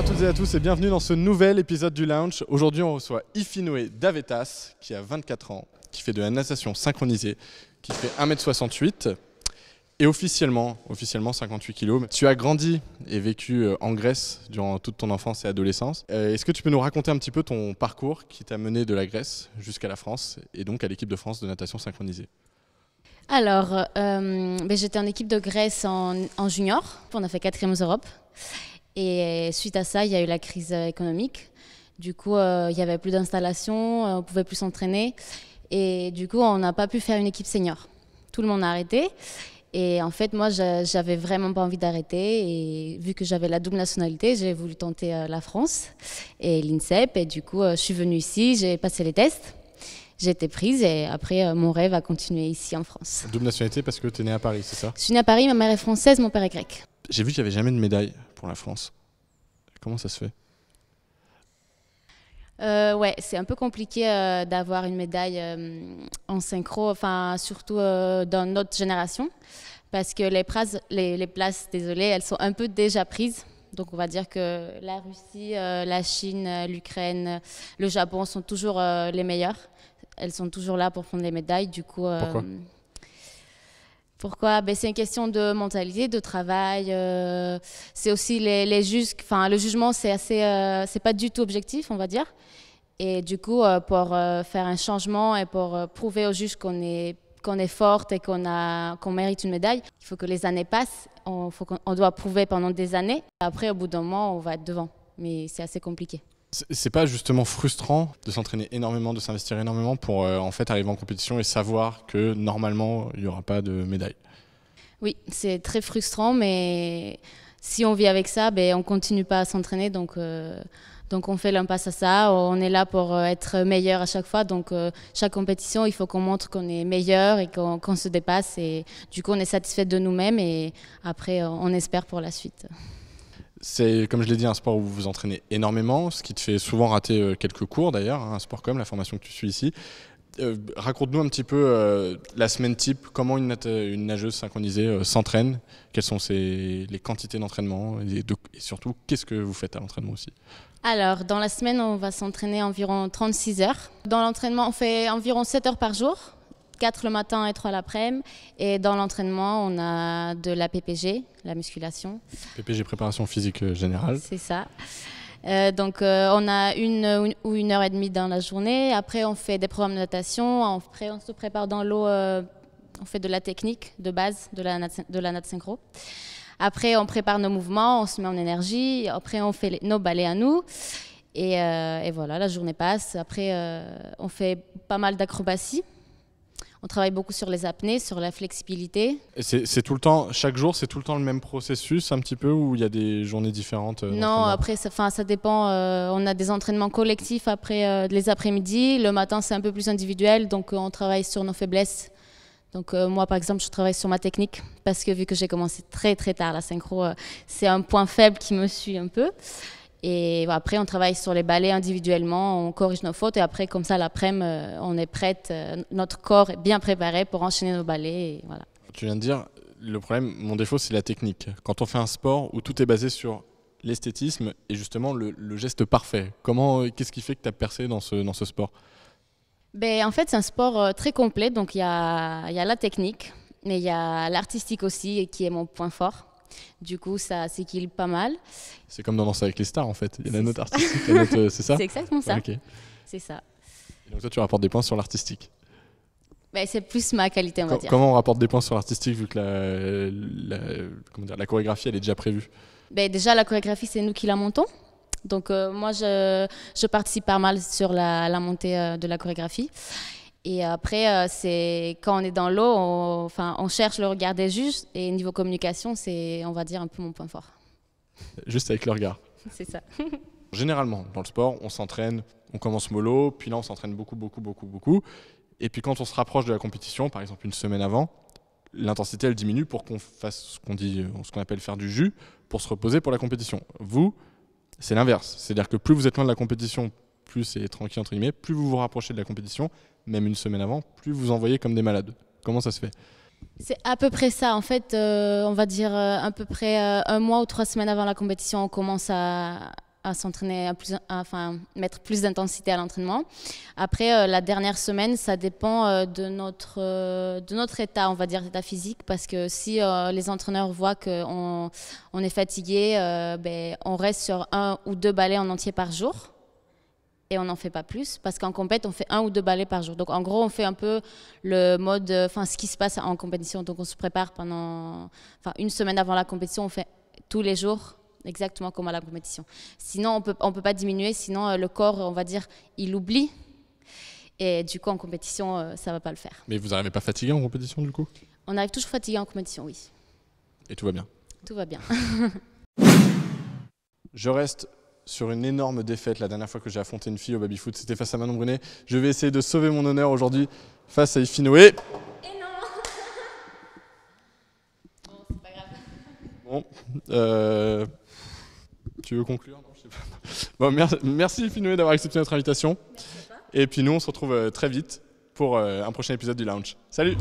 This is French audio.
Bonjour à toutes et à tous et bienvenue dans ce nouvel épisode du Lounge. Aujourd'hui, on reçoit Ifinoe Davetas, qui a 24 ans, qui fait de la natation synchronisée, qui fait 1m68 et officiellement, officiellement 58 kg. Tu as grandi et vécu euh, en Grèce durant toute ton enfance et adolescence. Euh, est-ce que tu peux nous raconter un petit peu ton parcours qui t'a mené de la Grèce jusqu'à la France et donc à l'équipe de France de natation synchronisée alors, euh, ben, j'étais en équipe de Grèce en, junior. On a fait quatrième aux Europe. Et suite à ça, il y a eu la crise euh, économique. Du coup, euh, il n'y avait plus d'installations, euh, on ne pouvait plus s'entraîner. Et du coup, on n'a pas pu faire une équipe senior. Tout le monde a arrêté. Et en fait, moi, j'avais vraiment pas envie d'arrêter. Et vu que j'avais la double nationalité, j'ai voulu tenter la France et l'INSEP. Et du coup, je suis venue ici, j'ai passé les tests, j'ai été prise. Et après, mon rêve a continué ici en France. Double nationalité parce que tu es née à Paris, c'est ça Je suis née à Paris, ma mère est française, mon père est grec. J'ai vu qu'il n'y avait jamais de médaille pour la France Comment ça se fait euh, ouais, c'est un peu compliqué euh, d'avoir une médaille euh, en synchro, enfin surtout dans notre génération, parce que les, places, les, les places, désolé, elles sont un peu déjà prises. Donc on va dire que la Russie, la Chine, l'Ukraine, le Japon sont toujours les meilleurs. Elles sont toujours là pour prendre les médailles. Du coup, Pourquoi pourquoi ben, C'est une question de mentalité, de travail. Euh, c'est aussi les, les juges. Enfin, le jugement, c'est assez, euh, c'est pas du tout objectif, on va dire. Et du coup, euh, pour faire un changement et pour prouver aux juges qu'on est qu'on est forte et qu'on a qu'on mérite une médaille, il faut que les années passent. On, faut qu'on doit prouver pendant des années. Après, au bout d'un moment, on va être devant. Mais c'est assez compliqué. C'est pas justement frustrant de s'entraîner énormément, de s'investir énormément pour euh, en fait arriver en compétition et savoir que normalement il n'y aura pas de médaille. Oui, c'est très frustrant, mais si on vit avec ça, ben, on continue pas à s'entraîner. Donc, euh, donc on fait l'impasse à ça. On est là pour euh, être meilleur à chaque fois. Donc chaque compétition, il faut qu'on montre qu'on est meilleur et qu'on se dépasse. Et du coup, on est satisfait de nous-mêmes et après, on espère pour la suite. C'est, comme je l'ai dit, un sport où vous vous entraînez énormément, ce qui te fait souvent rater euh, quelques cours d'ailleurs, hein, un sport comme la formation que tu suis ici. Euh, raconte-nous un petit peu euh, la semaine type, comment une, nageuse synchronisée s'entraîne, quelles sont les quantités d'entraînement et, et, surtout qu'est-ce que vous faites à l'entraînement aussi Alors, dans la semaine, on va s'entraîner environ 36 heures. Dans l'entraînement, on fait environ 7 heures par jour. 4 le matin et 3 l'après-midi. Et dans l'entraînement, on a de la PPG, la musculation. PPG, préparation physique euh, générale. C'est ça. Euh, donc euh, on a une ou une, heure et demie dans la journée. Après, on fait des programmes de natation. Après, on se prépare dans l'eau. on fait de la technique de base, de la, de la synchro. Après, on prépare nos mouvements, on se met en énergie. Après, on fait nos balais à nous. Et, et, voilà, la journée passe. Après, on fait pas mal d'acrobaties. On travaille beaucoup sur les apnées, sur la flexibilité. C'est tout le temps, chaque jour, c'est tout le temps le même processus un petit peu ou il y a des journées différentes euh, Non, après, ça, fin, ça dépend. Euh, on a des entraînements collectifs après euh, les après-midi. Le matin, c'est un peu plus individuel, donc on travaille sur nos faiblesses. Donc moi, par exemple, je travaille sur ma technique parce que vu que j'ai commencé très très tard la synchro, c'est un point faible qui me suit un peu. Et après, on travaille sur les balais individuellement, on corrige nos fautes et après, comme ça, l'après-midi, euh, on est prête, euh, notre corps est bien préparé pour enchaîner nos balais. Tu viens de dire, le problème, mon défaut, c'est la technique. Quand on fait un sport où tout est basé sur l'esthétisme et justement le, geste parfait, comment, euh, qu'est-ce qui fait que tu as percé dans ce, sport ben, En fait, c'est un sport très complet, donc il y a, y a la technique, mais il y a l'artistique aussi qui est mon point fort. Du coup, ça s'équilibre pas mal. C'est comme dans Danser avec les stars, en fait. Il y a la note artistique, la note, euh, c'est ça C'est exactement ça. C'est ça. donc toi, tu rapportes des points sur l'artistique ben, c'est plus ma qualité, on va dire. Comment on rapporte des points sur l'artistique vu que la, comment dire, la, chorégraphie, elle est déjà prévue ben, Déjà, la chorégraphie, c'est nous qui la montons. Donc euh, moi, je, je, participe pas mal sur la, montée euh, de la chorégraphie. Et après, euh, c'est quand on est dans l'eau, on, enfin, on cherche le regard des juges. Et niveau communication, c'est, on va dire, un peu mon point fort. Juste avec le regard. C'est ça. Généralement, dans le sport, on s'entraîne, on commence mollo, puis là, on s'entraîne beaucoup, beaucoup, beaucoup, beaucoup. Et puis quand on se rapproche de la compétition, par exemple une semaine avant, l'intensité, elle diminue pour qu'on fasse ce qu'on dit, ce qu'on appelle faire du jus, pour se reposer pour la compétition. Vous, c'est l'inverse. C'est-à-dire que plus vous êtes loin de la compétition, plus c'est tranquille entre guillemets, plus vous vous rapprochez de la compétition, même une semaine avant, plus vous envoyez comme des malades. Comment ça se fait c'est à peu près ça. En fait, euh, on va dire euh, à peu près euh, un mois ou trois semaines avant la compétition, on commence à, s'entraîner, enfin, mettre plus d'intensité à l'entraînement. Après, la dernière semaine, ça dépend de, notre, de notre état, on va dire, d'état physique, parce que si les entraîneurs voient qu'on on est fatigué, ben, on reste sur un ou deux balais en entier par jour et on n'en fait pas plus parce qu'en compète on fait un ou deux ballets par jour. Donc en gros on fait un peu le mode, euh, enfin ce qui se passe en compétition. Donc on se prépare pendant, enfin une semaine avant la compétition, on fait tous les jours exactement comme à la compétition. Sinon on peut on peut pas diminuer, sinon euh, le corps on va dire il oublie et du coup en compétition euh, ça va pas le faire. Mais vous n'arrivez pas fatigué en compétition du coup On arrive toujours fatigué en compétition, oui. Et tout va bien. Tout va bien. Je reste sur une énorme défaite. La dernière fois que j'ai affronté une fille au baby-foot, c'était face à Manon Brunet. Je vais essayer de sauver mon honneur aujourd'hui face à Ifinoé. Et non Bon, pas grave. Euh, tu veux conclure je sais pas. Bon, merci, merci Ifinoé d'avoir accepté notre invitation. Et puis nous, on se retrouve euh, très vite pour euh, un prochain épisode du Lounge. Salut